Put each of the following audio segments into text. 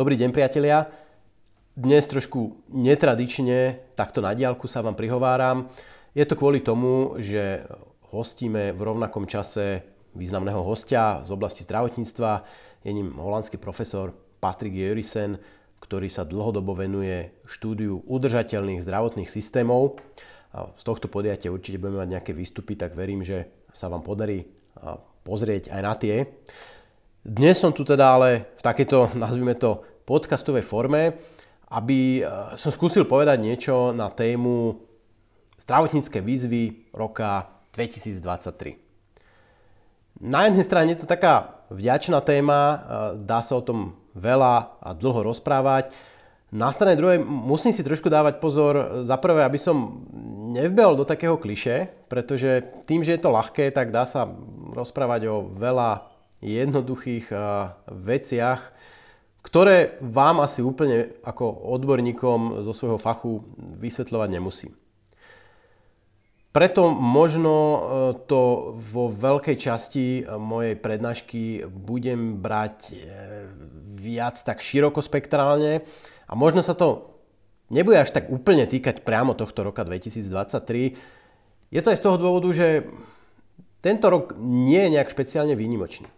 Dobrý deň priatelia. Dnes trošku netradične, takto na diálku sa vám prihováram. Je to kvôli tomu, že hostíme v rovnakom čase významného hostia z oblasti zdravotníctva. Je ním holandský profesor Patrick Jurisen, ktorý sa dlhodobo venuje štúdiu udržateľných zdravotných systémov. Z tohto podiate určite budeme mať nejaké výstupy, tak verím, že sa vám podarí pozrieť aj na tie. Dnes som tu teda ale v takéto nazvime to, podcastovej forme, aby e, som skúsil povedať niečo na tému zdravotnícke výzvy roka 2023. Na jednej strane je to taká vďačná téma, e, dá sa o tom veľa a dlho rozprávať. Na strane druhej musím si trošku dávať pozor, za prvé, aby som nevbehol do takého kliše, pretože tým, že je to ľahké, tak dá sa rozprávať o veľa jednoduchých e, veciach, ktoré vám asi úplne ako odborníkom zo svojho fachu vysvetľovať nemusí. Preto možno e, to vo veľkej časti e, mojej prednášky budem brať e, viac tak široko spektrálne a možno sa to nebude až tak úplne týkať priamo tohto roka 2023. Je to aj z toho dôvodu, že tento rok nie je nejak špeciálne výnimočný.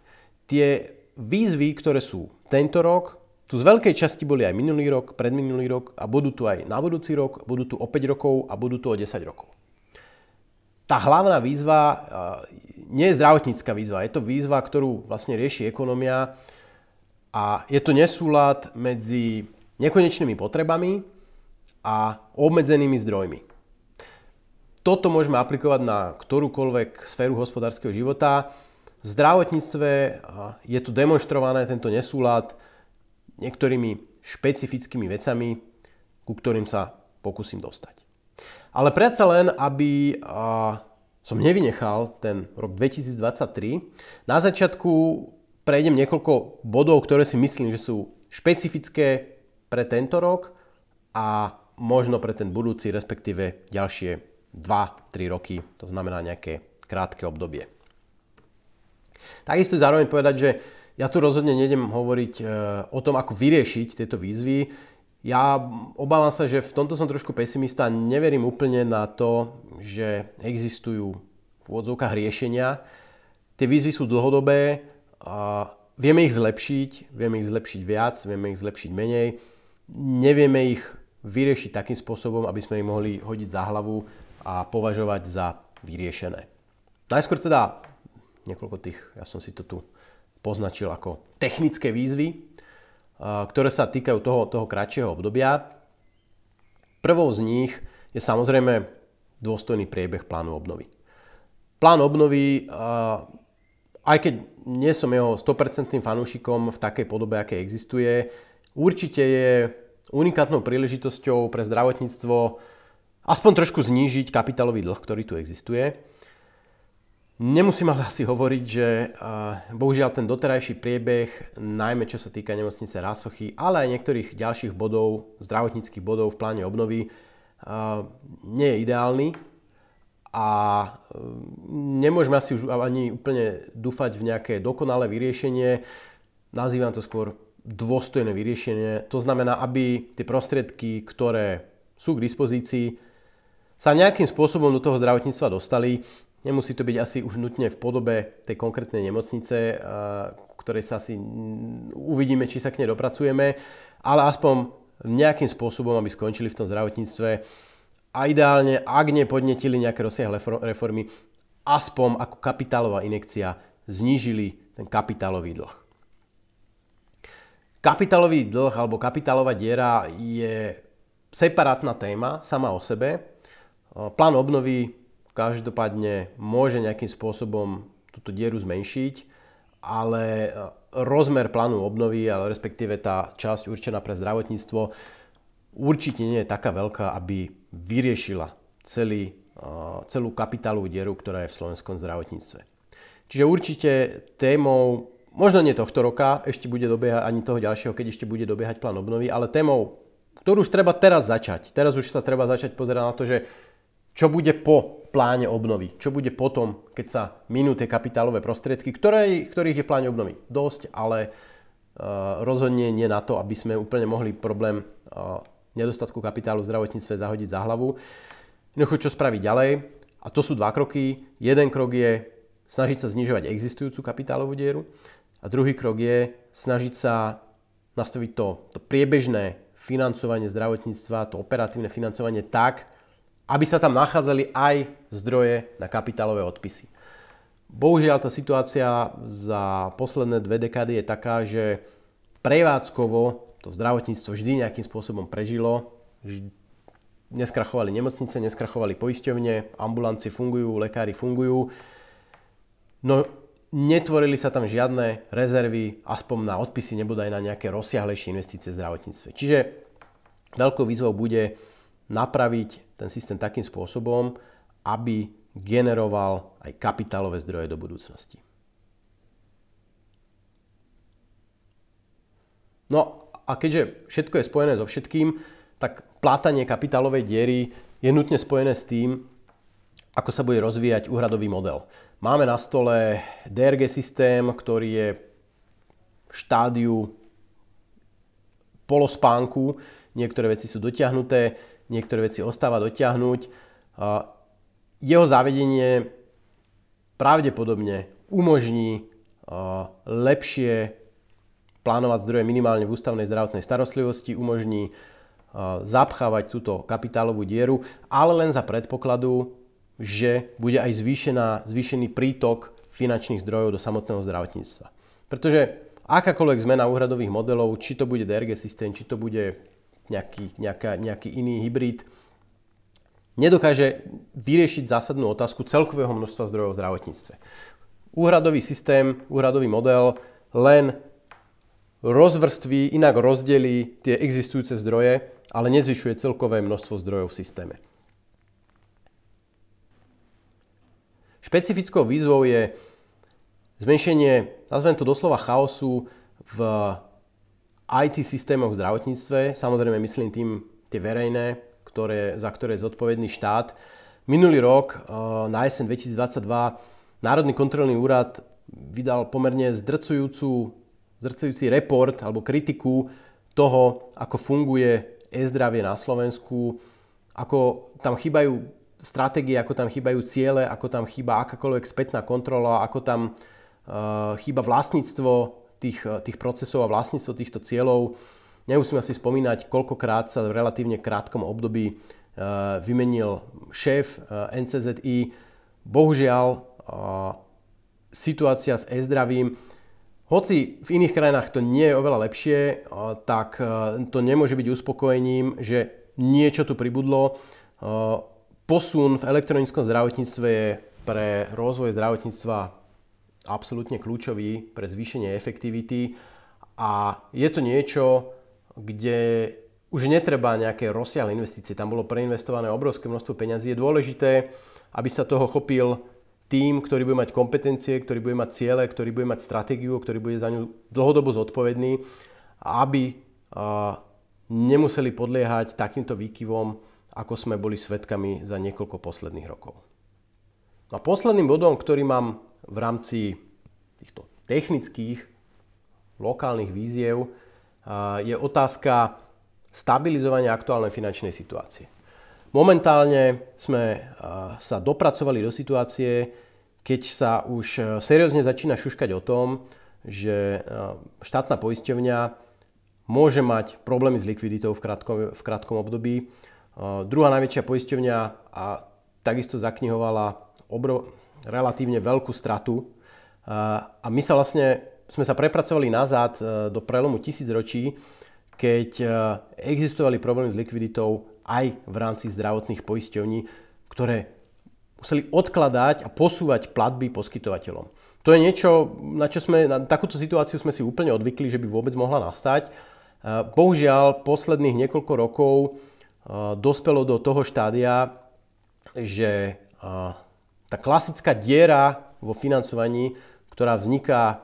Tie výzvy, ktoré sú tento rok, tu z veľkej časti boli aj minulý rok, predminulý rok a budú tu aj na budúci rok, budú tu o 5 rokov a budú tu o 10 rokov. Tá hlavná výzva nie je zdravotnícká výzva, je to výzva, ktorú vlastne rieši ekonomia a je to nesúlad medzi nekonečnými potrebami a obmedzenými zdrojmi. Toto môžeme aplikovať na ktorúkoľvek sféru hospodárskeho života. V zdravotníctve je tu demonstrované tento nesúlad niektorými špecifickými vecami, ku ktorým sa pokúsim dostať. Ale predsa len, aby som nevynechal ten rok 2023, na začiatku prejdem niekoľko bodov, ktoré si myslím, že sú špecifické pre tento rok a možno pre ten budúci, respektíve ďalšie 2-3 roky, to znamená nejaké krátke obdobie. Takisto zároveň povedať, že ja tu rozhodne nejdem hovoriť e, o tom, ako vyriešiť tieto výzvy. Ja obávam sa, že v tomto som trošku pesimista. Neverím úplne na to, že existujú v úvodzovkách riešenia. Tie výzvy sú dlhodobé. A vieme ich zlepšiť, vieme ich zlepšiť viac, vieme ich zlepšiť menej. Nevieme ich vyriešiť takým spôsobom, aby sme ich mohli hodiť za hlavu a považovať za vyriešené. Najskôr teda niekoľko tých, ja som si to tu poznačil ako technické výzvy, ktoré sa týkajú toho, toho kratšieho obdobia. Prvou z nich je samozrejme dôstojný priebeh plánu obnovy. Plán obnovy, aj keď nie som jeho 100% fanúšikom v takej podobe, aké existuje, určite je unikátnou príležitosťou pre zdravotníctvo aspoň trošku znížiť kapitálový dlh, ktorý tu existuje Nemusím ale asi hovoriť, že bohužiaľ ten doterajší priebeh, najmä čo sa týka nemocnice Rásochy, ale aj niektorých ďalších bodov, zdravotníckých bodov v pláne obnovy, nie je ideálny a e, nemôžeme asi už ani úplne dúfať v nejaké dokonalé vyriešenie. Nazývam to skôr dôstojné vyriešenie. To znamená, aby tie prostriedky, ktoré sú k dispozícii, sa nejakým spôsobom do toho zdravotníctva dostali Nemusí to byť asi už nutne v podobe tej konkrétnej nemocnice, ktorej sa asi uvidíme, či sa k nej dopracujeme, ale aspoň nejakým spôsobom, aby skončili v tom zdravotníctve a ideálne, ak nepodnetili nejaké rozsiahle reformy, aspoň ako kapitálová inekcia znížili ten kapitálový dlh. Kapitálový dlh alebo kapitálová diera je separátna téma sama o sebe. Plán obnovy Každopádne môže nejakým spôsobom túto dieru zmenšiť, ale e, rozmer plánu obnovy, ale respektíve tá časť určená pre zdravotníctvo určite nie je taká veľká, aby vyriešila celý, e, celú kapitálovú dieru, ktorá je v slovenskom zdravotníctve. Čiže určite témou, možno nie tohto roka, ešte bude dobiehať ani toho ďalšieho, keď ešte bude dobiehať plán obnovy, ale témou, ktorú už treba teraz začať. Teraz už sa treba začať pozerať na to, že čo bude po pláne obnovy, čo bude potom, keď sa minú tie kapitálové prostriedky, ktoré, ktorých je v pláne obnovy dosť, ale uh, rozhodne nie na to, aby sme úplne mohli problém uh, nedostatku kapitálu v zdravotníctve zahodiť za hlavu. Jednoducho, čo spraviť ďalej? A to sú dva kroky. Jeden krok je snažiť sa znižovať existujúcu kapitálovú dieru a druhý krok je snažiť sa nastaviť to, to priebežné financovanie zdravotníctva, to operatívne financovanie tak, aby sa tam nachádzali aj zdroje na kapitálové odpisy. Bohužiaľ tá situácia za posledné dve dekády je taká, že prevádzkovo to zdravotníctvo vždy nejakým spôsobom prežilo. Neskrachovali nemocnice, neskrachovali poisťovne, ambulancie fungujú, lekári fungujú. No netvorili sa tam žiadne rezervy, aspoň na odpisy, aj na nejaké rozsiahlejšie investície v zdravotníctve. Čiže veľkou výzvou bude napraviť ten systém takým spôsobom, aby generoval aj kapitálové zdroje do budúcnosti. No a keďže všetko je spojené so všetkým, tak plátanie kapitálovej diery je nutne spojené s tým, ako sa bude rozvíjať úhradový model. Máme na stole DRG systém, ktorý je v štádiu polospánku, niektoré veci sú dotiahnuté, niektoré veci ostáva dotiahnuť. Jeho zavedenie pravdepodobne umožní lepšie plánovať zdroje minimálne v ústavnej zdravotnej starostlivosti, umožní zapchávať túto kapitálovú dieru, ale len za predpokladu, že bude aj zvýšená, zvýšený prítok finančných zdrojov do samotného zdravotníctva. Pretože akákoľvek zmena úhradových modelov, či to bude DRG systém, či to bude nejaký, nejaká, nejaký iný hybrid, nedokáže vyriešiť zásadnú otázku celkového množstva zdrojov v zdravotníctve. Úhradový systém, úhradový model len rozvrství, inak rozdelí tie existujúce zdroje, ale nezvyšuje celkové množstvo zdrojov v systéme. Špecifickou výzvou je zmenšenie, nazvem to doslova chaosu v IT systémoch v zdravotníctve, samozrejme myslím tým tie verejné, ktoré, za ktoré je zodpovedný štát. Minulý rok, eh, na jeseň 2022, Národný kontrolný úrad vydal pomerne zdrcujúcu, zdrcujúci report alebo kritiku toho, ako funguje e-zdravie na Slovensku, ako tam chýbajú stratégie, ako tam chýbajú ciele, ako tam chýba akákoľvek spätná kontrola, ako tam uh, chýba vlastníctvo tých, eh, tých procesov a vlastníctvo týchto cieľov. Nemusím asi spomínať, koľkokrát sa v relatívne krátkom období eh, vymenil šéf eh, NCZI. Bohužiaľ, situácia s e-zdravím, hoci v iných krajinách to nie je oveľa lepšie, tak to nemôže byť uspokojením, že niečo tu pribudlo. Posun v elektronickom zdravotníctve je pre rozvoj zdravotníctva absolútne kľúčový pre zvýšenie efektivity a je to niečo, kde už netreba nejaké rozsiahle investície. Tam bolo preinvestované obrovské množstvo peňazí. Je dôležité, aby sa toho chopil tým, ktorý bude mať kompetencie, ktorý bude mať ciele, ktorý bude mať stratégiu, ktorý bude za ňu dlhodobo zodpovedný, aby nemuseli podliehať takýmto výkyvom, ako sme boli svetkami za niekoľko posledných rokov. No a posledným bodom, ktorý mám v rámci týchto technických lokálnych víziev je otázka stabilizovania aktuálnej finančnej situácie. Momentálne sme sa dopracovali do situácie, keď sa už e, seriózne začína šuškať o tom, že e, štátna poisťovňa môže mať problémy s likviditou v krátkom, v krátkom období. E, druhá najväčšia poisťovňa a takisto zaknihovala relatívne veľkú stratu. A my sa vlastne, sme sa prepracovali nazad e, do prelomu tisícročí, keď e, existovali problémy s likviditou aj v rámci zdravotných poisťovní, ktoré museli odkladať a posúvať platby poskytovateľom. To je niečo, na čo sme, na takúto situáciu sme si úplne odvykli, že by vôbec mohla nastať. E, bohužiaľ, posledných niekoľko rokov dospelo do toho štádia, že tá klasická diera vo financovaní, ktorá vzniká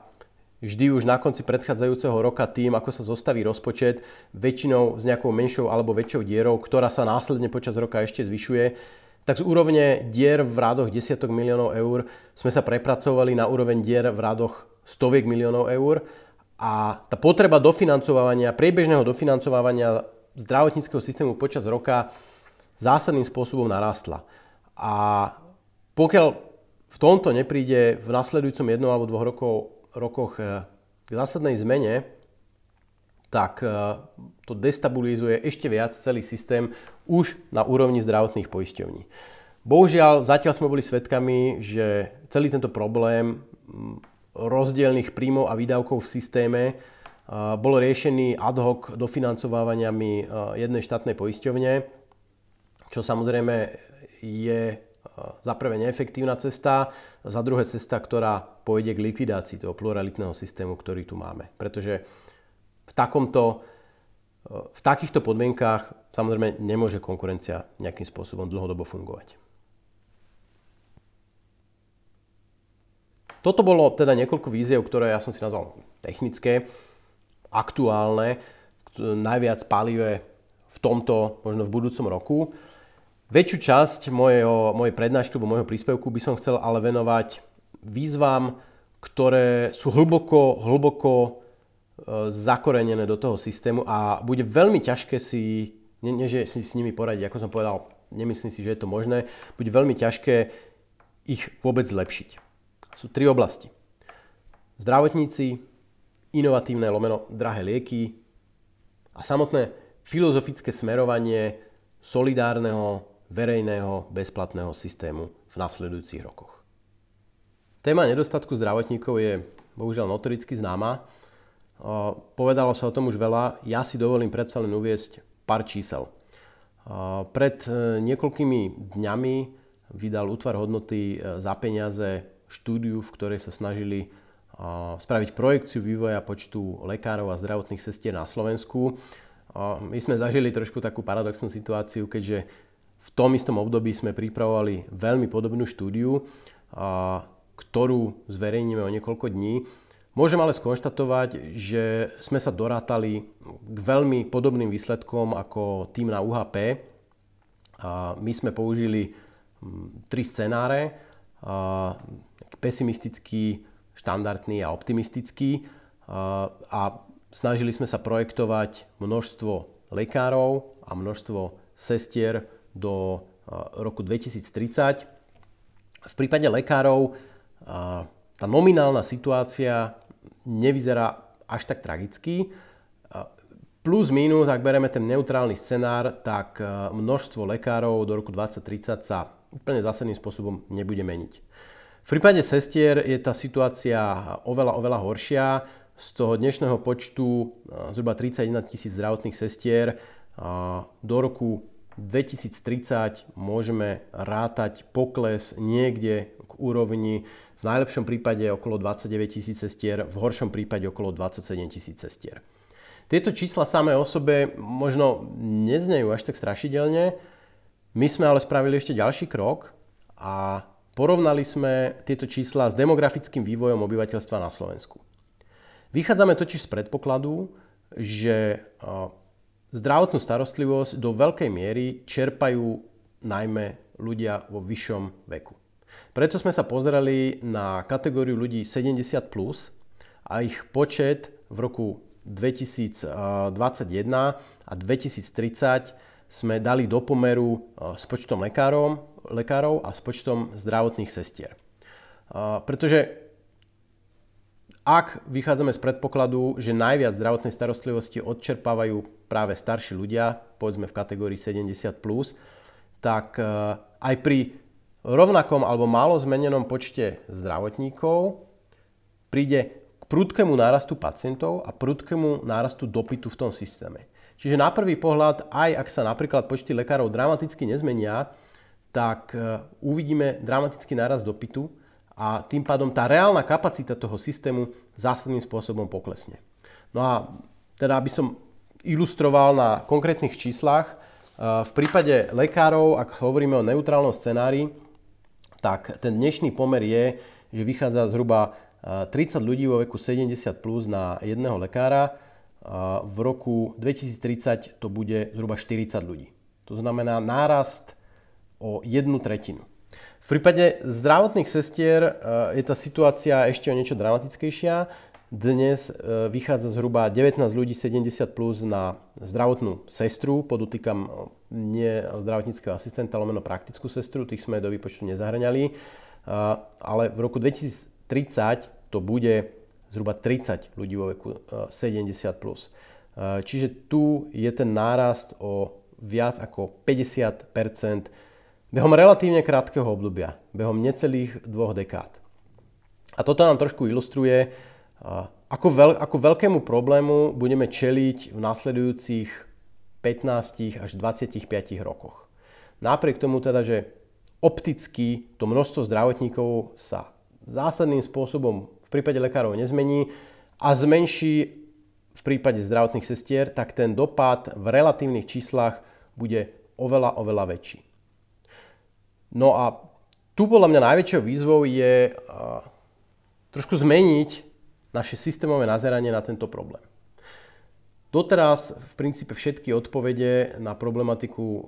vždy už na konci predchádzajúceho roka tým, ako sa zostaví rozpočet, väčšinou s nejakou menšou alebo väčšou dierou, ktorá sa následne počas roka ešte zvyšuje, tak z úrovne dier v rádoch desiatok miliónov eur sme sa prepracovali na úroveň dier v rádoch stoviek miliónov eur a tá potreba dofinancovania, priebežného dofinancovania zdravotníckého systému počas roka zásadným spôsobom narastla. A pokiaľ v tomto nepríde v nasledujúcom jednom alebo dvoch rokov, rokoch eh, k zásadnej zmene, tak eh, to destabilizuje ešte viac celý systém už na úrovni zdravotných poisťovní. Bohužiaľ, zatiaľ sme boli svedkami, že celý tento problém mm, rozdielných príjmov a výdavkov v systéme eh, bol riešený ad hoc dofinancovávaniami jednej štátnej poisťovne, čo samozrejme je Eh, za prvé neefektívna cesta, za druhé cesta, ktorá pôjde k likvidácii toho pluralitného systému, ktorý tu máme. Pretože v takomto eh, v takýchto podmienkách samozrejme nemôže konkurencia nejakým spôsobom dlhodobo fungovať. Toto bolo teda niekoľko víziev, ktoré ja som si nazval technické, aktuálne, najviac palivé v tomto, možno v budúcom roku. Väčšiu časť mojeho, mojej prednášky alebo môjho príspevku by som chcel ale venovať výzvam, ktoré sú hlboko, hlboko e, zakorenené do toho systému a bude veľmi ťažké si, nie, nie že si s nimi poradiť, ako som povedal, nemyslím si, že je to možné, bude veľmi ťažké ich vôbec zlepšiť. Sú tri oblasti. Zdravotníci, inovatívne lomeno drahé lieky a samotné filozofické smerovanie solidárneho verejného bezplatného systému v nasledujúcich rokoch. Téma nedostatku zdravotníkov je bohužiaľ notoricky známa. Povedalo sa o tom už veľa, ja si dovolím predsa len uviesť pár čísel. Pred e, niekoľkými dňami vydal útvar hodnoty e, za peniaze štúdiu, v ktorej sa snažili e, spraviť projekciu vývoja počtu lekárov a zdravotných sestier na Slovensku. My sme zažili trošku takú paradoxnú situáciu, keďže v tom istom období sme pripravovali veľmi podobnú štúdiu, a, ktorú zverejníme o niekoľko dní. Môžem ale skonštatovať, že sme sa dorátali k veľmi podobným výsledkom ako tým na UHP. A my sme použili tri scenáre, a, pesimistický, štandardný a optimistický a, a snažili sme sa projektovať množstvo lekárov a množstvo sestier, do roku 2030. V prípade lekárov tá nominálna situácia nevyzerá až tak tragicky. Plus, minus, ak bereme ten neutrálny scenár, tak množstvo lekárov do roku 2030 sa úplne zásadným spôsobom nebude meniť. V prípade sestier je tá situácia oveľa, oveľa horšia. Z toho dnešného počtu zhruba 31 tisíc zdravotných sestier do roku 2030 môžeme rátať pokles niekde k úrovni v najlepšom prípade okolo 29 tisíc cestier, v horšom prípade okolo 27 tisíc cestier. Tieto čísla samé o sebe možno neznejú až tak strašidelne. My sme ale spravili ešte ďalší krok a porovnali sme tieto čísla s demografickým vývojom obyvateľstva na Slovensku. Vychádzame totiž z predpokladu, že Zdravotnú starostlivosť do veľkej miery čerpajú najmä ľudia vo vyššom veku. Preto sme sa pozreli na kategóriu ľudí 70 plus a ich počet v roku 2021 a 2030 sme dali do pomeru e, s počtom lekárov, lekárov a s počtom zdravotných sestier. E, pretože ak vychádzame z predpokladu, že najviac zdravotnej starostlivosti odčerpávajú práve starší ľudia, povedzme v kategórii 70+, plus, tak e, aj pri rovnakom alebo málo zmenenom počte zdravotníkov príde k prudkému nárastu pacientov a prudkému nárastu dopytu v tom systéme. Čiže na prvý pohľad, aj ak sa napríklad počty lekárov dramaticky nezmenia, tak e, uvidíme dramatický nárast dopytu a tým pádom tá reálna kapacita toho systému zásadným spôsobom poklesne. No a teda, aby som ilustroval na konkrétnych číslach. E, v prípade lekárov, ak hovoríme o neutrálnom scenári, tak ten dnešný pomer je, že vychádza zhruba 30 e, ľudí vo veku 70 plus na jedného lekára. E, v roku 2030 to bude zhruba 40 ľudí. To znamená nárast o jednu tretinu. V prípade zdravotných sestier je tá situácia ešte o niečo dramatickejšia dnes e, vychádza zhruba 19 ľudí 70 plus na zdravotnú sestru, podotýkam e, nie zdravotníckého asistenta, ale meno praktickú sestru, tých sme do výpočtu nezahrňali, e, ale v roku 2030 to bude zhruba 30 ľudí vo veku 70 plus. Čiže tu je ten nárast o viac ako 50 behom relatívne krátkeho obdobia, behom necelých dvoch dekád. A toto nám trošku ilustruje, ako, veľ, ako veľkému problému budeme čeliť v následujúcich 15 až 25 rokoch. Napriek tomu teda, že opticky to množstvo zdravotníkov sa zásadným spôsobom v prípade lekárov nezmení a zmenší v prípade zdravotných sestier, tak ten dopad v relatívnych číslach bude oveľa, oveľa väčší. No a tu podľa mňa najväčšou výzvou je trošku zmeniť naše systémové nazeranie na tento problém. Doteraz v princípe všetky odpovede na problematiku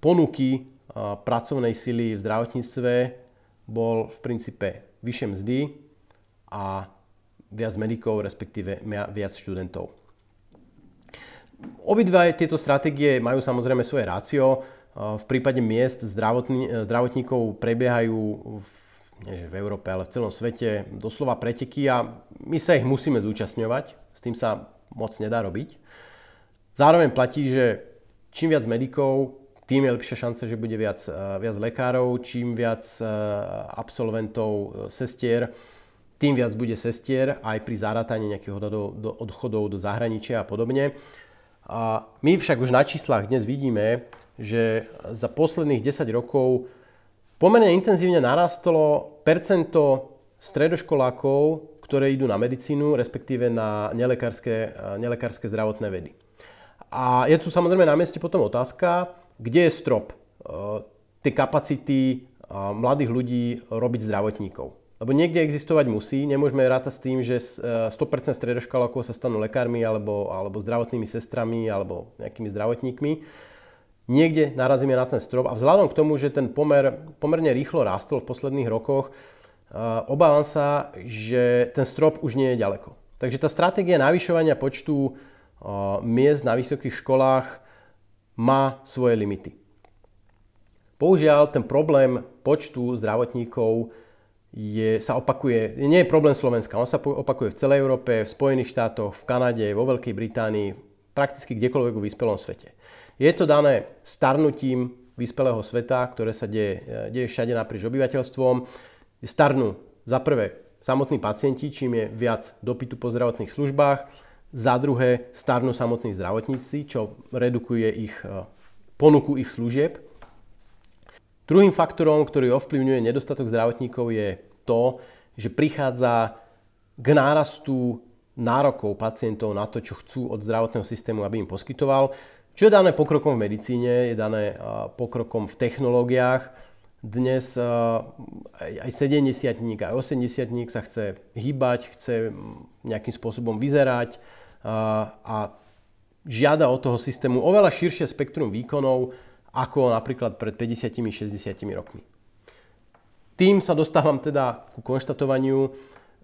ponuky pracovnej sily v zdravotníctve bol v princípe vyššie mzdy a viac medikov, respektíve viac študentov. Obidva tieto stratégie majú samozrejme svoje rácio. V prípade miest zdravotníkov prebiehajú v nie že v Európe, ale v celom svete doslova preteky a my sa ich musíme zúčastňovať. S tým sa moc nedá robiť. Zároveň platí, že čím viac medikov, tým je lepšia šanca, že bude viac, eh, viac lekárov, čím viac eh, absolventov eh, sestier, tým viac bude sestier aj pri zarátaní nejakých odchodov do, odchodov do zahraničia a podobne. A my však už na číslach dnes vidíme, že za posledných 10 rokov Pomerne intenzívne narastlo percento stredoškolákov, ktoré idú na medicínu, respektíve na nelekárske, eh, nelekárske zdravotné vedy. A je tu samozrejme na mieste potom otázka, kde je strop eh, tie kapacity eh, mladých ľudí robiť zdravotníkov. Lebo niekde existovať musí, nemôžeme rátať s tým, že 100% stredoškolákov sa stanú lekármi alebo, alebo zdravotnými sestrami alebo nejakými zdravotníkmi niekde narazíme na ten strop a vzhľadom k tomu, že ten pomer pomerne rýchlo rástol v posledných rokoch, eh, obávam sa, že ten strop už nie je ďaleko. Takže tá stratégia navyšovania počtu eh, miest na vysokých školách má svoje limity. Bohužiaľ, ten problém počtu zdravotníkov je, sa opakuje, nie je problém Slovenska, on sa opakuje v celej Európe, v Spojených štátoch, v Kanade, vo Veľkej Británii, prakticky kdekoľvek v vyspelom svete. Je to dané starnutím vyspelého sveta, ktoré sa deje, e, deje všade naprieč obyvateľstvom. Starnú za prvé samotní pacienti, čím je viac dopytu po zdravotných službách, za druhé starnú samotní zdravotníci, čo redukuje ich e, ponuku ich služieb. Druhým faktorom, ktorý ovplyvňuje nedostatok zdravotníkov je to, že prichádza k nárastu nárokov pacientov na to, čo chcú od zdravotného systému, aby im poskytoval. Čo je dané pokrokom v medicíne, je dané pokrokom v technológiách. Dnes aj 70-tník, aj 80-tník sa chce hýbať, chce nejakým spôsobom vyzerať a žiada od toho systému oveľa širšie spektrum výkonov, ako napríklad pred 50-60 rokmi. Tým sa dostávam teda ku konštatovaniu,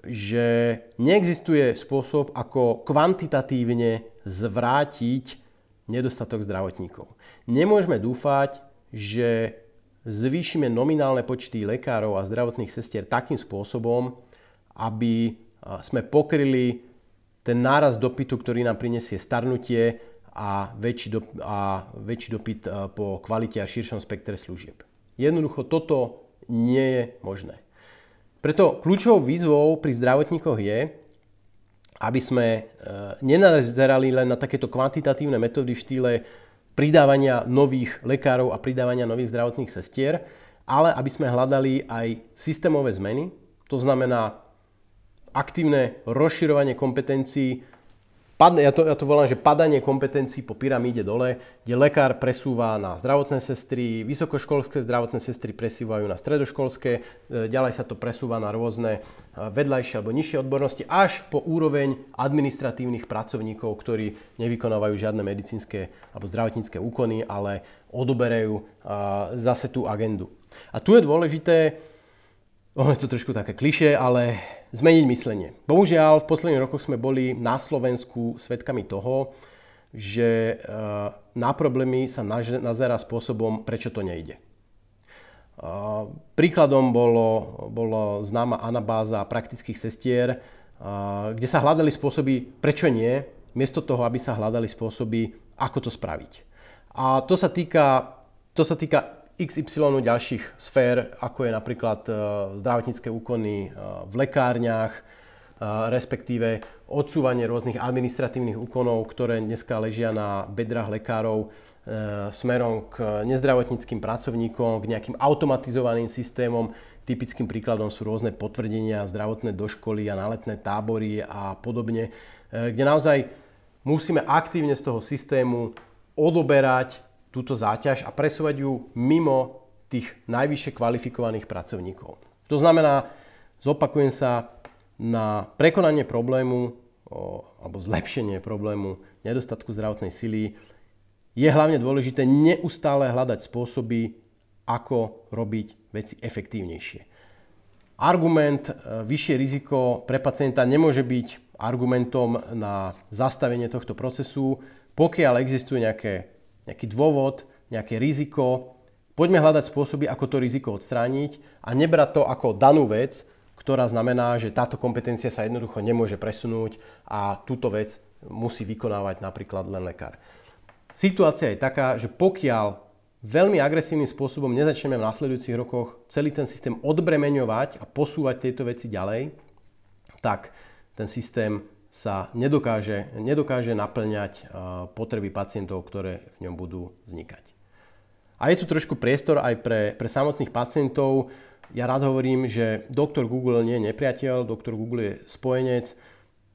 že neexistuje spôsob, ako kvantitatívne zvrátiť nedostatok zdravotníkov. Nemôžeme dúfať, že zvýšime nominálne počty lekárov a zdravotných sestier takým spôsobom, aby sme pokryli ten náraz dopytu, ktorý nám prinesie starnutie a väčší, do, a väčší dopyt po kvalite a širšom spektre služieb. Jednoducho toto nie je možné. Preto kľúčovou výzvou pri zdravotníkoch je, aby sme e, nenazerali len na takéto kvantitatívne metódy v štýle pridávania nových lekárov a pridávania nových zdravotných sestier, ale aby sme hľadali aj systémové zmeny, to znamená aktívne rozširovanie kompetencií Padne, ja, to, ja to volám, že padanie kompetencií po pyramíde dole, kde lekár presúva na zdravotné sestry, vysokoškolské zdravotné sestry presúvajú na stredoškolské, e, ďalej sa to presúva na rôzne e, vedľajšie alebo nižšie odbornosti, až po úroveň administratívnych pracovníkov, ktorí nevykonávajú žiadne medicínske alebo zdravotnícke úkony, ale odoberajú e, zase tú agendu. A tu je dôležité, ono je to trošku také kliše, ale zmeniť myslenie. Bohužiaľ, v posledných rokoch sme boli na Slovensku svedkami toho, že eh, na problémy sa nazera spôsobom, prečo to nejde. Eh, príkladom bolo, bolo známa anabáza praktických sestier, eh, kde sa hľadali spôsoby, prečo nie, miesto toho, aby sa hľadali spôsoby, ako to spraviť. A to sa týka, to sa týka XY ďalších sfér, ako je napríklad e, zdravotnícke úkony e, v lekárniach, e, respektíve odsúvanie rôznych administratívnych úkonov, ktoré dneska ležia na bedrách lekárov smerom k nezdravotníckým pracovníkom, k nejakým automatizovaným systémom. Typickým príkladom sú rôzne potvrdenia zdravotné doškoly a náletné tábory a podobne, kde naozaj musíme aktívne z toho systému odoberať túto záťaž a presúvať ju mimo tých najvyššie kvalifikovaných pracovníkov. To znamená, zopakujem sa, na prekonanie problému alebo zlepšenie problému nedostatku zdravotnej sily je hlavne dôležité neustále hľadať spôsoby, ako robiť veci efektívnejšie. Argument e, vyššie riziko pre pacienta nemôže byť argumentom na zastavenie tohto procesu, pokiaľ existujú nejaké nejaký dôvod, nejaké riziko. Poďme hľadať spôsoby, ako to riziko odstrániť a nebrať to ako danú vec, ktorá znamená, že táto kompetencia sa jednoducho nemôže presunúť a túto vec musí vykonávať napríklad len lekár. Situácia je taká, že pokiaľ veľmi agresívnym spôsobom nezačneme v nasledujúcich rokoch celý ten systém odbremeňovať a posúvať tieto veci ďalej, tak ten systém sa nedokáže, nedokáže naplňať eh, potreby pacientov, ktoré v ňom budú vznikať. A je tu trošku priestor aj pre, pre samotných pacientov. Ja rád hovorím, že doktor Google nie je nepriateľ, doktor Google je spojenec.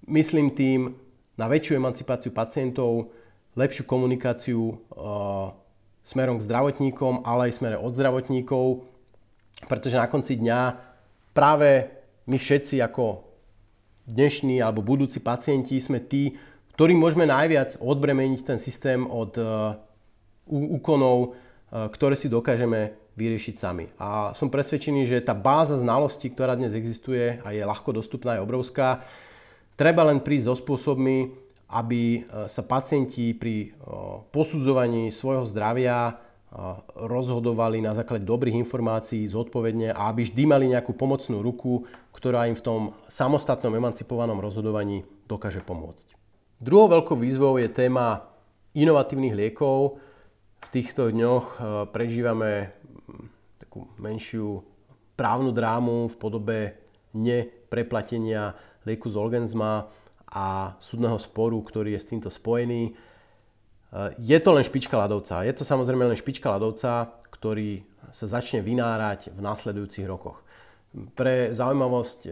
Myslím tým na väčšiu emancipáciu pacientov, lepšiu komunikáciu e, smerom k zdravotníkom, ale aj smerom od zdravotníkov, pretože na konci dňa práve my všetci ako dnešní alebo budúci pacienti sme tí, ktorí môžeme najviac odbremeniť ten systém od e, úkonov, e, ktoré si dokážeme vyriešiť sami. A som presvedčený, že tá báza znalostí, ktorá dnes existuje a je ľahko dostupná, je obrovská. Treba len prísť so spôsobmi, aby e, sa pacienti pri posudzovaní svojho zdravia rozhodovali na základe dobrých informácií zodpovedne a aby vždy mali nejakú pomocnú ruku, ktorá im v tom samostatnom emancipovanom rozhodovaní dokáže pomôcť. Druhou veľkou výzvou je téma inovatívnych liekov. V týchto dňoch eh, prežívame hm, takú menšiu právnu drámu v podobe nepreplatenia lieku z Olgenzma a súdneho sporu, ktorý je s týmto spojený. Eh, je to len špička ľadovca. Je to samozrejme len špička ľadovca, ktorý sa začne vynárať v následujúcich rokoch. Pre zaujímavosť, eh,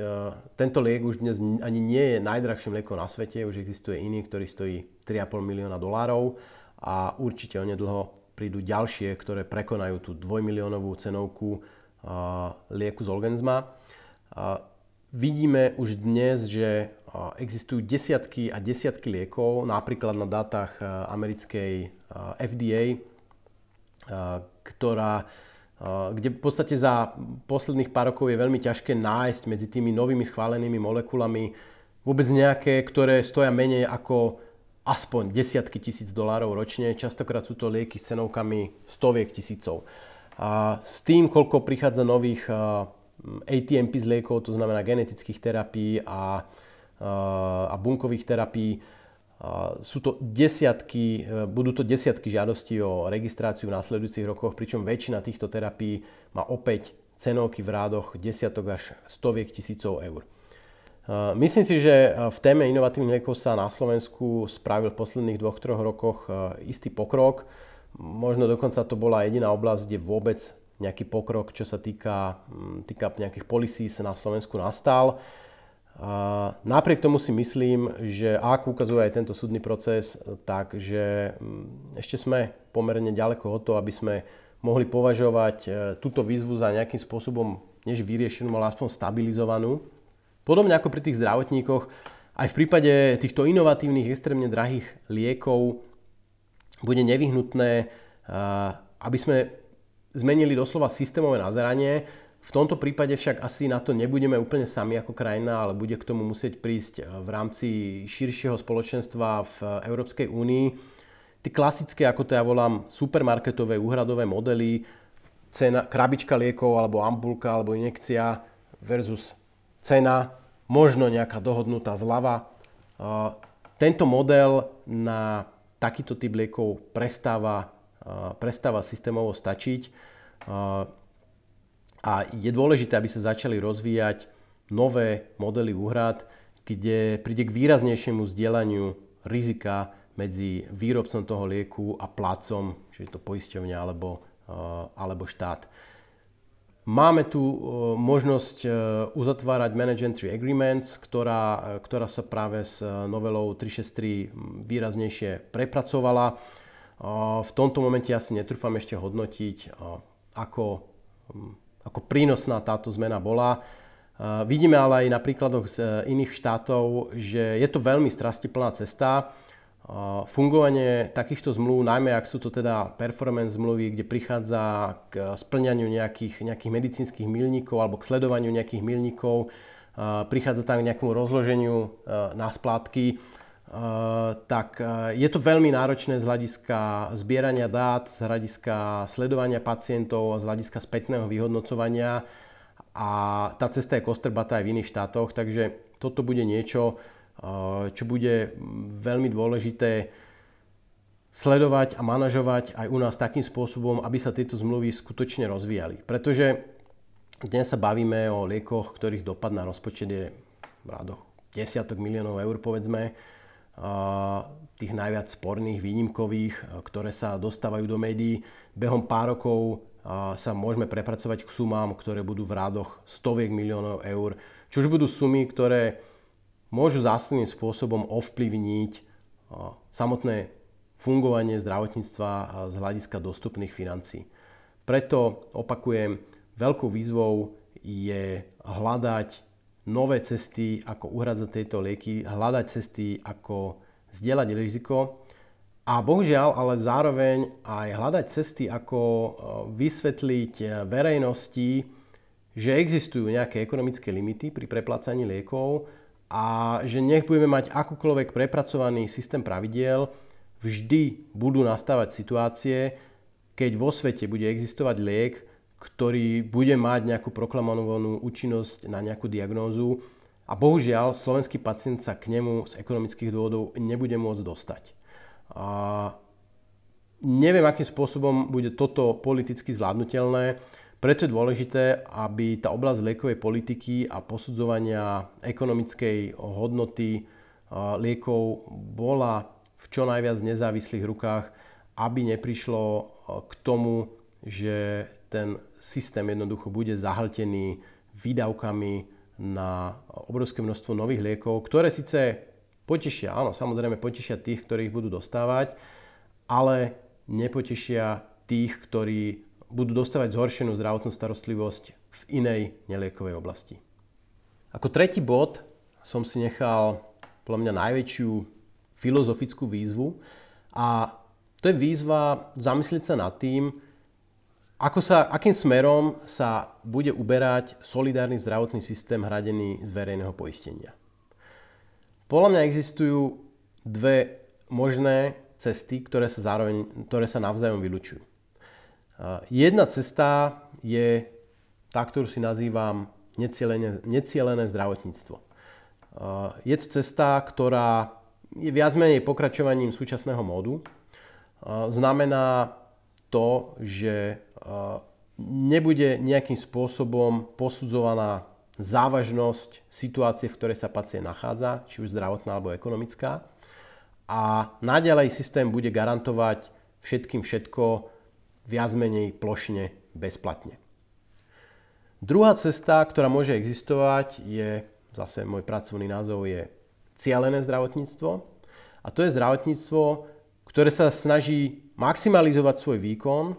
tento liek už dnes ani nie je najdrahším liekom na svete, už existuje iný, ktorý stojí 3,5 milióna dolárov a určite onedlho prídu ďalšie, ktoré prekonajú tú dvojmiliónovú cenovku eh, lieku z Olgenzma. Vidíme už dnes, že Existujú desiatky a desiatky liekov, napríklad na dátach e, americkej e, FDA, e, ktorá, kde v podstate za posledných pár rokov je veľmi ťažké nájsť medzi tými novými schválenými molekulami vôbec nejaké, ktoré stoja menej ako aspoň desiatky tisíc dolárov ročne. Častokrát sú to lieky s cenovkami stoviek tisícov. A s tým, koľko prichádza nových ATMP z liekov, to znamená genetických terapií a Eh, a bunkových terapií. Eh, sú to desiatky, eh, budú to desiatky žiadostí o registráciu v následujúcich rokoch, pričom väčšina týchto terapií má opäť cenovky v rádoch desiatok až stoviek tisícov eur. Myslím si, že v téme inovatívnych liekov sa na Slovensku spravil v posledných dvoch, troch rokoch istý pokrok. Možno dokonca to bola jediná oblasť, kde vôbec nejaký pokrok, čo sa týka, mm, týka nejakých policies na Slovensku nastal napriek tomu si myslím, že ak ukazuje aj tento súdny proces, takže mm, ešte sme pomerne ďaleko od toho, aby sme mohli považovať e, túto výzvu za nejakým spôsobom než vyriešenú, ale aspoň stabilizovanú. Podobne ako pri tých zdravotníkoch, aj v prípade týchto inovatívnych, extrémne drahých liekov bude nevyhnutné, aby sme zmenili doslova systémové nazeranie v tomto prípade však asi na to nebudeme úplne sami ako krajina, ale bude k tomu musieť prísť e, v rámci širšieho spoločenstva v Európskej únii. Ty klasické, ako to ja volám, supermarketové úhradové modely, cena, krabička liekov alebo ampulka alebo injekcia versus cena, možno nejaká dohodnutá zlava. E, tento model na takýto typ liekov prestáva, e, prestáva systémovo stačiť. A je dôležité, aby sa začali rozvíjať nové modely úhrad, kde príde k výraznejšiemu zdieľaniu rizika medzi výrobcom toho lieku a plácom, čiže to poisťovňa alebo, eh, alebo štát. Máme tu eh, možnosť eh, uzatvárať Manage Entry Agreements, ktorá, ktorá sa práve s novelou 363 hm, výraznejšie prepracovala. V tomto momente ja si netrúfam ešte hodnotiť, ako hm, ako prínosná táto zmena bola. Vidíme ale aj na príkladoch z e, iných štátov, že je to veľmi strastiplná cesta. Fungovanie takýchto zmluv, najmä ak sú to teda performance zmluvy, kde prichádza k splňaniu nejakých, nejakých medicínskych milníkov alebo k sledovaniu nejakých milníkov, prichádza tam k nejakému rozloženiu e, na splátky, Eh, tak eh, je to veľmi náročné z hľadiska zbierania dát, z hľadiska sledovania pacientov, z hľadiska spätného vyhodnocovania a tá cesta je kostrbatá aj v iných štátoch, takže toto bude niečo, eh, čo bude veľmi dôležité sledovať a manažovať aj u nás takým spôsobom, aby sa tieto zmluvy skutočne rozvíjali. Pretože dnes sa bavíme o liekoch, ktorých dopad na rozpočet je v rádoch desiatok miliónov eur, povedzme. Eh, tých najviac sporných, výnimkových, eh, ktoré sa dostávajú do médií. Behom pár rokov eh, sa môžeme prepracovať k sumám, ktoré budú v rádoch stoviek miliónov eur. čo už budú sumy, ktoré môžu zásadným spôsobom ovplyvniť samotné fungovanie zdravotníctva z hľadiska dostupných financí. Preto opakujem, veľkou výzvou je hľadať nové cesty, ako uhradzať tieto lieky, hľadať cesty, ako zdieľať riziko a bohužiaľ ale zároveň aj hľadať cesty, ako e, vysvetliť e, verejnosti, že existujú nejaké ekonomické limity pri preplácaní liekov a že nech budeme mať akúkoľvek prepracovaný systém pravidiel, vždy budú nastávať situácie, keď vo svete bude existovať liek, ktorý bude mať nejakú proklamovanú účinnosť na nejakú diagnózu a bohužiaľ slovenský pacient sa k nemu z ekonomických dôvodov nebude môcť dostať. A neviem, akým spôsobom bude toto politicky zvládnutelné, preto je dôležité, aby tá oblasť liekovej politiky a posudzovania ekonomickej hodnoty liekov bola v čo najviac nezávislých rukách, aby neprišlo k tomu, že ten systém jednoducho bude zahltený výdavkami na obrovské množstvo nových liekov, ktoré síce potešia, áno, samozrejme potešia tých, ktorí ich budú dostávať, ale nepotešia tých, ktorí budú dostávať zhoršenú zdravotnú starostlivosť v inej neliekovej oblasti. Ako tretí bod som si nechal podľa mňa najväčšiu filozofickú výzvu a to je výzva zamyslieť sa nad tým, ako sa, akým smerom sa bude uberať solidárny zdravotný systém hradený z verejného poistenia? Podľa mňa existujú dve možné cesty, ktoré sa, zároveň, ktoré sa navzájom vylučujú. Jedna cesta je tá, ktorú si nazývam necielené, necielené zdravotníctvo. Je to cesta, ktorá je viac menej pokračovaním súčasného módu. Znamená to, že Eh, nebude nejakým spôsobom posudzovaná závažnosť situácie, v ktorej sa pacient nachádza, či už zdravotná alebo ekonomická. A naďalej systém bude garantovať všetkým všetko viac menej plošne bezplatne. Druhá cesta, ktorá môže existovať, je, zase môj pracovný názov je cielené zdravotníctvo. A to je zdravotníctvo, ktoré sa snaží maximalizovať svoj výkon,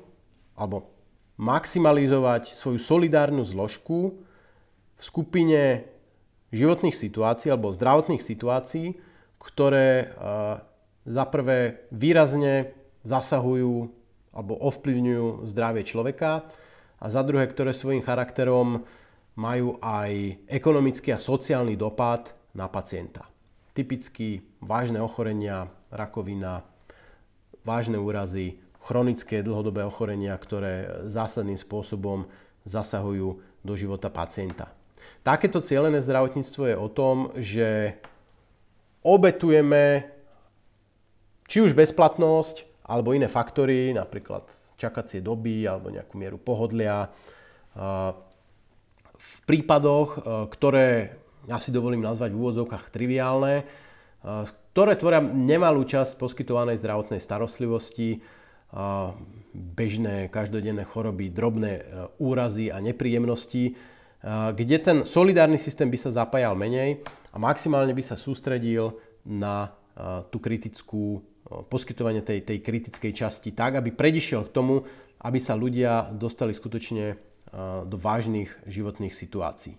alebo maximalizovať svoju solidárnu zložku v skupine životných situácií alebo zdravotných situácií, ktoré e, za prvé výrazne zasahujú alebo ovplyvňujú zdravie človeka a za druhé, ktoré svojim charakterom majú aj ekonomický a sociálny dopad na pacienta. Typicky vážne ochorenia, rakovina, vážne úrazy, chronické dlhodobé ochorenia, ktoré zásadným spôsobom zasahujú do života pacienta. Takéto cieľené zdravotníctvo je o tom, že obetujeme či už bezplatnosť alebo iné faktory, napríklad čakacie doby alebo nejakú mieru pohodlia, v prípadoch, ktoré ja si dovolím nazvať v úvodzovkách triviálne, ktoré tvoria nemalú časť poskytovanej zdravotnej starostlivosti, Eh, bežné každodenné choroby, drobné eh, úrazy a nepríjemnosti, eh, kde ten solidárny systém by sa zapájal menej a maximálne by sa sústredil na tú kritickú, poskytovanie tej, tej kritickej časti tak, aby predišiel k tomu, aby sa ľudia dostali skutočne do vážnych životných situácií.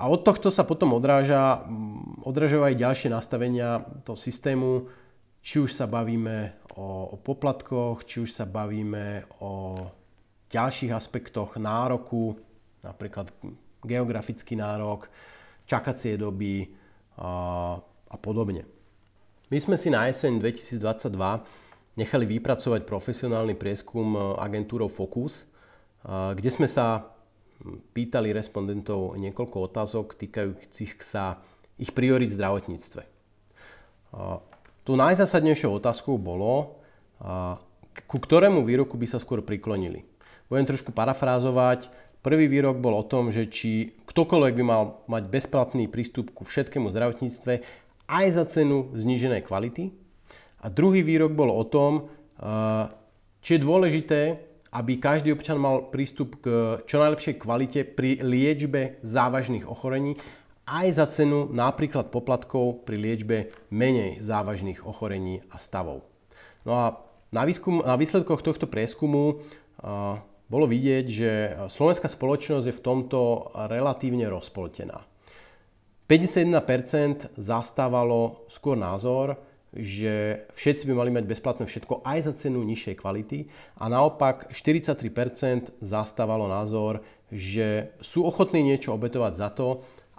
A od tohto sa potom odráža, mm, odrážajú aj ďalšie nastavenia toho systému, či už sa bavíme o, o poplatkoch, či už sa bavíme o ďalších aspektoch nároku, napríklad geografický nárok, čakacie doby a, a podobne. My sme si na jeseň 2022 nechali vypracovať profesionálny prieskum e, agentúrou Focus, kde sme sa pýtali respondentov niekoľko otázok týkajúcich sa ich priorit v zdravotníctve. Tu najzásadnejšou otázkou bolo, a, ku ktorému výroku by sa skôr priklonili. Budem trošku parafrázovať. Prvý výrok bol o tom, že či ktokoľvek by mal mať bezplatný prístup ku všetkému zdravotníctve aj za cenu zniženej kvality. A druhý výrok bol o tom, či je dôležité, aby každý občan mal prístup k čo najlepšej kvalite pri liečbe závažných ochorení aj za cenu napríklad poplatkov pri liečbe menej závažných ochorení a stavov. No a na, výskum, na výsledkoch tohto prieskumu a, bolo vidieť, že slovenská spoločnosť je v tomto relatívne rozpoltená. 51% zastávalo skôr názor, že všetci by mali mať bezplatné všetko aj za cenu nižšej kvality a naopak 43% zastávalo názor, že sú ochotní niečo obetovať za to,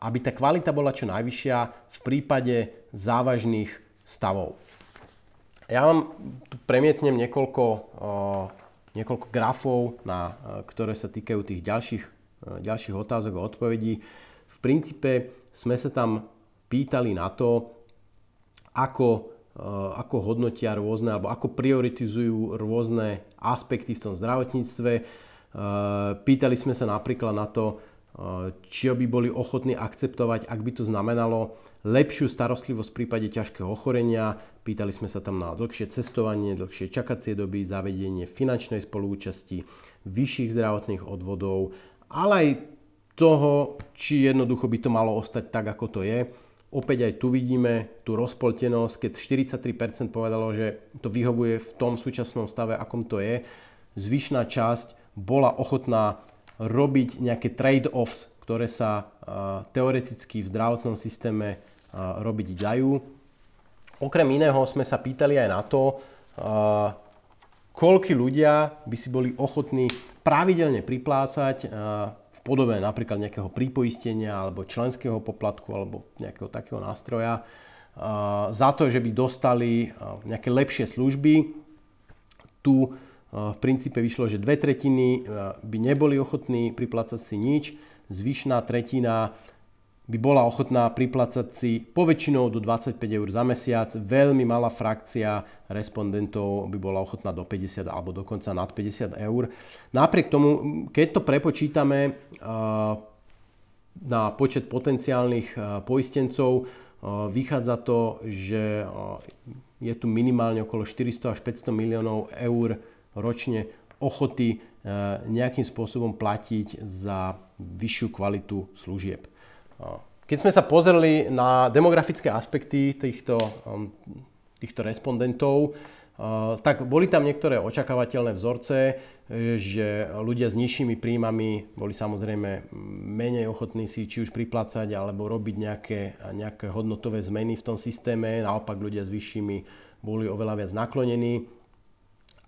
aby tá kvalita bola čo najvyššia v prípade závažných stavov. Ja vám tu premietnem niekoľko, niekoľko grafov, na, e, ktoré sa týkajú tých ďalších, e, ďalších otázok a odpovedí. V princípe sme sa tam pýtali na to, ako, e, ako hodnotia rôzne alebo ako prioritizujú rôzne aspekty v tom zdravotníctve. Pýtali sme sa napríklad na to, či by boli ochotní akceptovať, ak by to znamenalo lepšiu starostlivosť v prípade ťažkého ochorenia. Pýtali sme sa tam na dlhšie cestovanie, dlhšie čakacie doby, zavedenie finančnej spolúčasti, vyšších zdravotných odvodov, ale aj toho, či jednoducho by to malo ostať tak, ako to je. Opäť aj tu vidíme tú rozpoltenosť, keď 43% povedalo, že to vyhovuje v tom súčasnom stave, akom to je. Zvyšná časť bola ochotná robiť nejaké trade-offs, ktoré sa teoreticky v zdravotnom systéme robiť dajú. Okrem iného sme sa pýtali aj na to, koľky ľudia by si boli ochotní pravidelne priplácať v podobe napríklad nejakého prípoistenia alebo členského poplatku alebo nejakého takého nástroja za to, že by dostali nejaké lepšie služby. Tu v princípe vyšlo, že dve tretiny e, by neboli ochotní priplácať si nič, zvyšná tretina by bola ochotná priplácať si poväčšinou do 25 eur za mesiac. Veľmi malá frakcia respondentov by bola ochotná do 50 alebo dokonca nad 50 eur. Napriek tomu, keď to prepočítame e, na počet potenciálnych e, poistencov, vychádza to, že je tu minimálne okolo 400 až 500 miliónov eur ročne ochoty e, nejakým spôsobom platiť za vyššiu kvalitu služieb. E, keď sme sa pozreli na demografické aspekty týchto, um, týchto respondentov, e, tak boli tam niektoré očakávateľné vzorce, že ľudia s nižšími príjmami boli samozrejme menej ochotní si či už priplácať alebo robiť nejaké, nejaké hodnotové zmeny v tom systéme. Naopak ľudia s vyššími boli oveľa viac naklonení.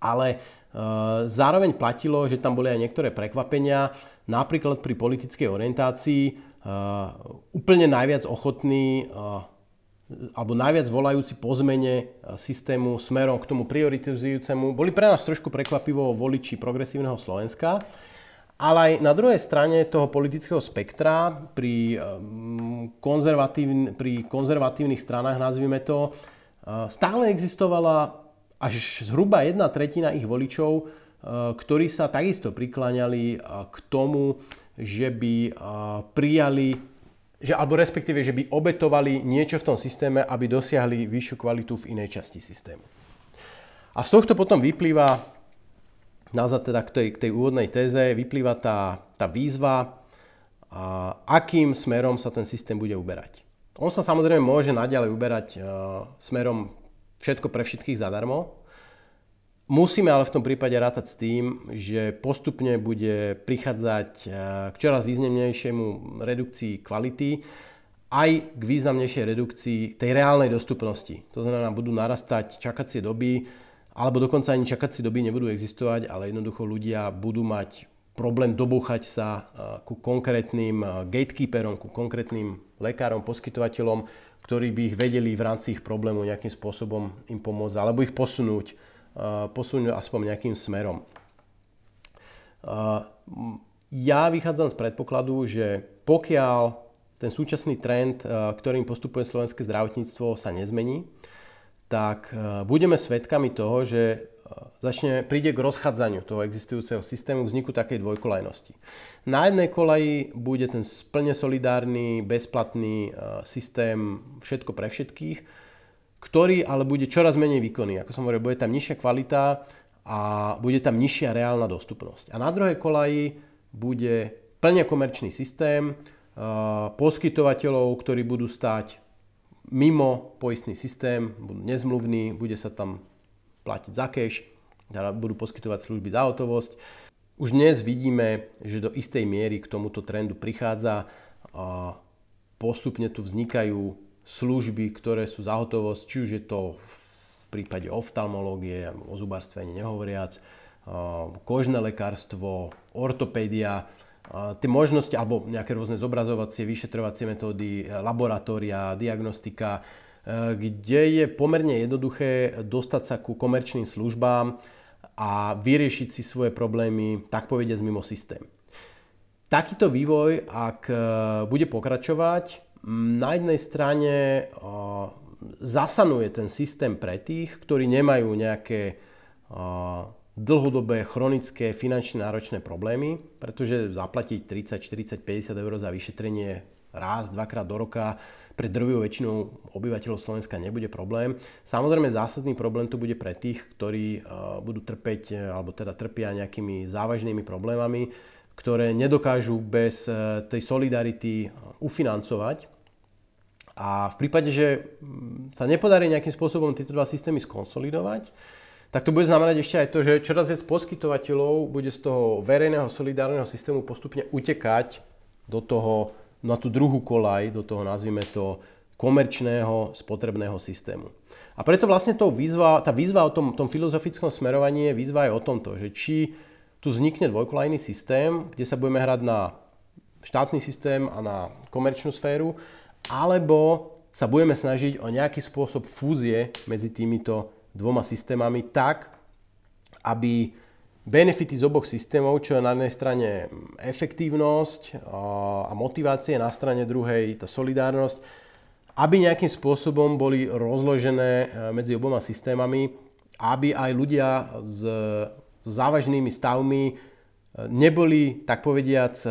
Ale Eh, zároveň platilo, že tam boli aj niektoré prekvapenia, napríklad pri politickej orientácii eh, úplne najviac ochotný eh, alebo najviac volajúci po zmene systému smerom k tomu prioritizujúcemu boli pre nás trošku prekvapivo voliči progresívneho Slovenska. Ale aj na druhej strane toho politického spektra pri, konzervatív, pri konzervatívnych stranách, nazvime to, stále existovala až zhruba jedna tretina ich voličov, eh, ktorí sa takisto prikláňali eh, k tomu, že by eh, prijali, že, alebo respektíve, že by obetovali niečo v tom systéme, aby dosiahli vyššiu kvalitu v inej časti systému. A z tohto potom vyplýva, nazad teda k tej, k tej úvodnej téze, vyplýva tá, tá výzva, a akým smerom sa ten systém bude uberať. On sa samozrejme môže naďalej uberať smerom všetko pre všetkých zadarmo. Musíme ale v tom prípade rátať s tým, že postupne bude prichádzať eh, k čoraz významnejšiemu redukcii kvality aj k významnejšej redukcii tej reálnej dostupnosti. To znamená, budú narastať čakacie doby, alebo dokonca ani čakacie doby nebudú existovať, ale jednoducho ľudia budú mať problém dobúchať sa eh, ku konkrétnym eh, gatekeeperom, ku konkrétnym lekárom, poskytovateľom, ktorí by ich vedeli v rámci ich problému nejakým spôsobom im pomôcť alebo ich posunúť, eh, posunúť aspoň nejakým smerom. Eh, ja vychádzam z predpokladu, že pokiaľ ten súčasný trend, eh, ktorým postupuje slovenské zdravotníctvo, sa nezmení, tak budeme svedkami toho, že začne, príde k rozchádzaniu toho existujúceho systému, vzniku takej dvojkolajnosti. Na jednej kolaji bude ten plne solidárny, bezplatný e, systém všetko pre všetkých, ktorý ale bude čoraz menej výkonný. Ako som hovoril, bude tam nižšia kvalita a bude tam nižšia reálna dostupnosť. A na druhej kolaji bude plne komerčný systém e, poskytovateľov, ktorí budú stať mimo poistný systém, budú nezmluvní, bude sa tam platiť za cash, teda budú poskytovať služby za hotovosť. Už dnes vidíme, že do istej miery k tomuto trendu prichádza. Postupne tu vznikajú služby, ktoré sú za hotovosť, či už je to v prípade oftalmológie, o zubarstve ani nehovoriac, kožné lekárstvo, ortopédia, tie možnosti, alebo nejaké rôzne zobrazovacie, vyšetrovacie metódy, laboratória, diagnostika, kde je pomerne jednoduché dostať sa ku komerčným službám a vyriešiť si svoje problémy, tak povediať, mimo systém. Takýto vývoj, ak e, bude pokračovať, na jednej strane e, zasanuje ten systém pre tých, ktorí nemajú nejaké e, dlhodobé, chronické, finančne náročné problémy, pretože zaplatiť 30, 40, 50 eur za vyšetrenie raz, dvakrát do roka pre drvivú väčšinu obyvateľov Slovenska nebude problém. Samozrejme zásadný problém tu bude pre tých, ktorí e, budú trpeť e, alebo teda trpia nejakými závažnými problémami, ktoré nedokážu bez e, tej solidarity ufinancovať. A v prípade, že mm, sa nepodarí nejakým spôsobom tieto dva systémy skonsolidovať, tak to bude znamenať ešte aj to, že čoraz viac poskytovateľov bude z toho verejného solidárneho systému postupne utekať do toho na no tú druhú kolaj, do toho nazvime to komerčného spotrebného systému. A preto vlastne to výzva, tá výzva o tom, tom filozofickom smerovaní je výzva aj o tomto, že či tu vznikne dvojkolajný systém, kde sa budeme hrať na štátny systém a na komerčnú sféru, alebo sa budeme snažiť o nejaký spôsob fúzie medzi týmito dvoma systémami tak, aby benefity z oboch systémov, čo je na jednej strane efektívnosť a motivácie, na strane druhej tá solidárnosť, aby nejakým spôsobom boli rozložené e, medzi oboma systémami, aby aj ľudia s závažnými stavmi e, neboli, tak povediac, e,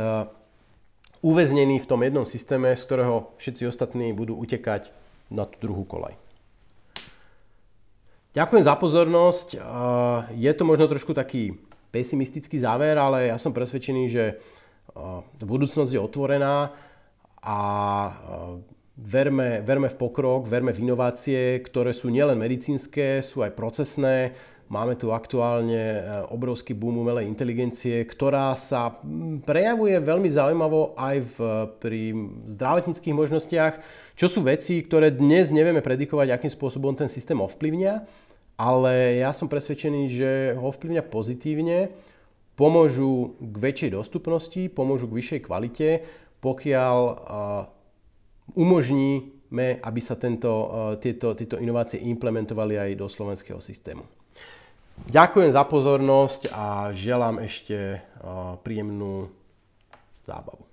uväznení v tom jednom systéme, z ktorého všetci ostatní budú utekať na tú druhú kolaj. Ďakujem za pozornosť. Je to možno trošku taký pesimistický záver, ale ja som presvedčený, že eh, budúcnosť je otvorená a eh, verme, verme v pokrok, verme v inovácie, ktoré sú nielen medicínske, sú aj procesné. Máme tu aktuálne eh, obrovský boom umelej inteligencie, ktorá sa hm, prejavuje veľmi zaujímavo aj v, pri zdravotníckých možnostiach, čo sú veci, ktoré dnes nevieme predikovať, akým spôsobom ten systém ovplyvnia ale ja som presvedčený, že ho ovplyvňa pozitívne, pomôžu k väčšej dostupnosti, pomôžu k vyššej kvalite, pokiaľ eh, umožníme, aby sa tento, eh, tieto, tieto inovácie implementovali aj do slovenského systému. Ďakujem za pozornosť a želám ešte eh, príjemnú zábavu.